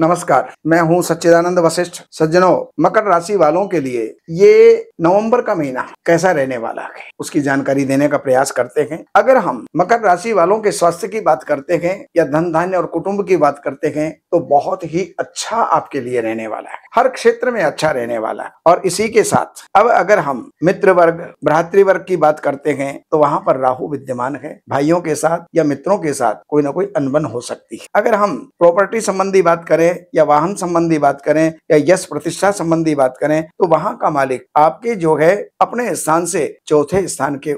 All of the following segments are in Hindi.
नमस्कार मैं हूं सच्चिदानंद वशिष्ठ सज्जनों मकर राशि वालों के लिए ये नवंबर का महीना कैसा रहने वाला है उसकी जानकारी देने का प्रयास करते हैं अगर हम मकर राशि वालों के स्वास्थ्य की बात करते हैं या धन धान्य और कुटुंब की बात करते हैं तो बहुत ही अच्छा आपके लिए रहने वाला है हर क्षेत्र में अच्छा रहने वाला है और इसी के साथ अब अगर हम मित्र वर्ग वर्ग की बात करते हैं तो वहाँ पर राहु विद्यमान है भाइयों के साथ या मित्रों के साथ कोई ना कोई अनबन हो सकती है अगर हम प्रॉपर्टी संबंधी बात करें या वाहन संबंधी बात करें या यश प्रतिष्ठा संबंधी बात करें तो वहां का मालिक आपके जो है अपने स्थान से चौथे स्थान के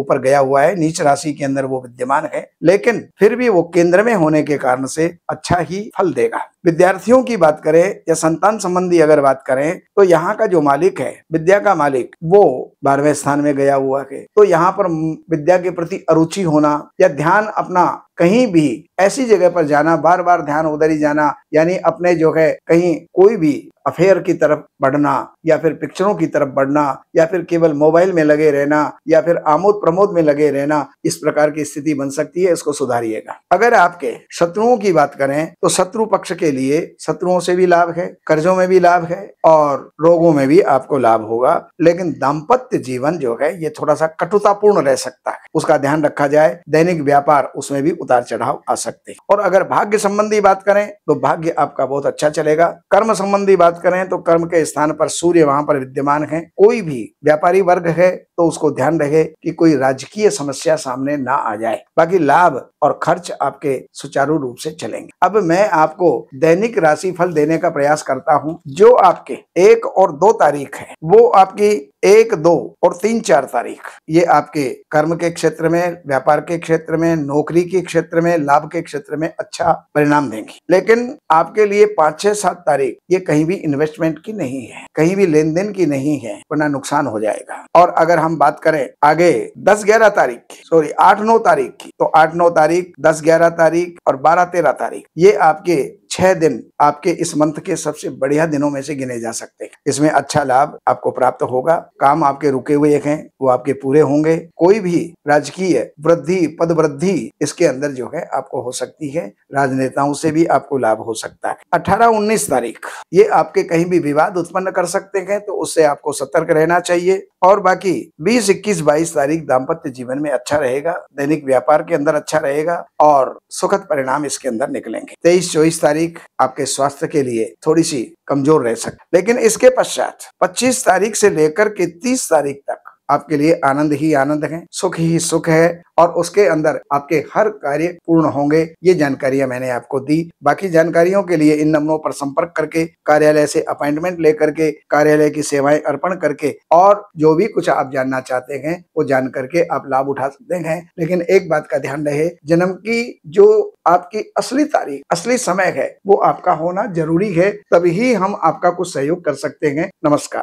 ऊपर गया हुआ है नीच राशि के अंदर वो विद्यमान है लेकिन फिर भी वो केंद्र में होने के कारण से अच्छा ही फल देगा विद्यार्थियों की बात करें या संतान संबंधी अगर बात करें तो यहाँ का जो मालिक है विद्या का मालिक वो बारहवें स्थान में गया हुआ है तो यहाँ पर विद्या के प्रति अरुचि होना या ध्यान अपना कहीं भी ऐसी जगह पर जाना बार बार ध्यान उधर ही जाना यानी अपने जो है कहीं कोई भी अफेयर की तरफ बढ़ना या फिर पिक्चरों की तरफ बढ़ना या फिर केवल मोबाइल में लगे रहना या फिर आमोद प्रमोद में लगे रहना इस प्रकार की स्थिति बन सकती है इसको सुधारिएगा अगर आपके शत्रुओं की बात करें तो शत्रु पक्ष के लिए शत्रुओं से भी लाभ है कर्जों में भी लाभ है और रोगों में भी आपको लाभ होगा लेकिन दाम्पत्य जीवन जो है ये थोड़ा सा कटुतापूर्ण रह सकता है उसका ध्यान रखा जाए दैनिक व्यापार उसमें भी उतार चढ़ाव आ सकते हैं और अगर भाग्य संबंधी बात करें तो भाग्य आपका बहुत अच्छा चलेगा कर्म संबंधी बात बात करें तो कर्म के स्थान पर सूर्य वहां पर विद्यमान है कोई भी व्यापारी वर्ग है तो उसको ध्यान रहे कि कोई राजकीय समस्या सामने ना आ जाए बाकी लाभ और खर्च आपके सुचारू रूप से चलेंगे अब मैं आपको दैनिक राशि फल देने का प्रयास करता हूँ जो आपके एक और दो तारीख है वो आपकी एक दो और तीन चार तारीख ये आपके कर्म के क्षेत्र में व्यापार के क्षेत्र में नौकरी के क्षेत्र में लाभ के क्षेत्र में अच्छा परिणाम देंगी लेकिन आपके लिए पाँच छह सात तारीख ये कहीं भी इन्वेस्टमेंट की नहीं है कहीं भी लेन देन की नहीं है वरना नुकसान हो जाएगा और अगर हम बात करें आगे दस ग्यारह तारीख की सॉरी आठ नौ तारीख की तो आठ नौ तारीख दस ग्यारह तारीख और बारह तेरह तारीख ये आपके छह दिन आपके इस मंथ के सबसे बढ़िया दिनों में से गिने जा सकते हैं इसमें अच्छा लाभ आपको प्राप्त होगा काम आपके रुके हुए हैं वो आपके पूरे होंगे कोई भी राजकीय वृद्धि पद वृद्धि इसके अंदर जो है आपको हो सकती है राजनेताओं से भी आपको लाभ हो सकता है 18 उन्नीस तारीख ये आपके कहीं भी विवाद उत्पन्न कर सकते हैं तो उससे आपको सतर्क रहना चाहिए और बाकी बीस इक्कीस बाईस तारीख दाम्पत्य जीवन में अच्छा रहेगा दैनिक व्यापार के अंदर अच्छा रहेगा और सुखद परिणाम इसके अंदर निकलेंगे तेईस चौबीस तारीख आपके स्वास्थ्य के लिए थोड़ी सी कमजोर रह सकते लेकिन इसके पश्चात 25 तारीख से लेकर के 30 तारीख आपके लिए आनंद ही आनंद है सुख ही सुख है और उसके अंदर आपके हर कार्य पूर्ण होंगे ये जानकारियां मैंने आपको दी बाकी जानकारियों के लिए इन नंबरों पर संपर्क करके कार्यालय से अपॉइंटमेंट लेकर के कार्यालय की सेवाएं अर्पण करके और जो भी कुछ आप जानना चाहते हैं वो जान करके आप लाभ उठा सकते हैं लेकिन एक बात का ध्यान रहे जन्म की जो आपकी असली तारीख असली समय है वो आपका होना जरूरी है तभी हम आपका कुछ सहयोग कर सकते हैं नमस्कार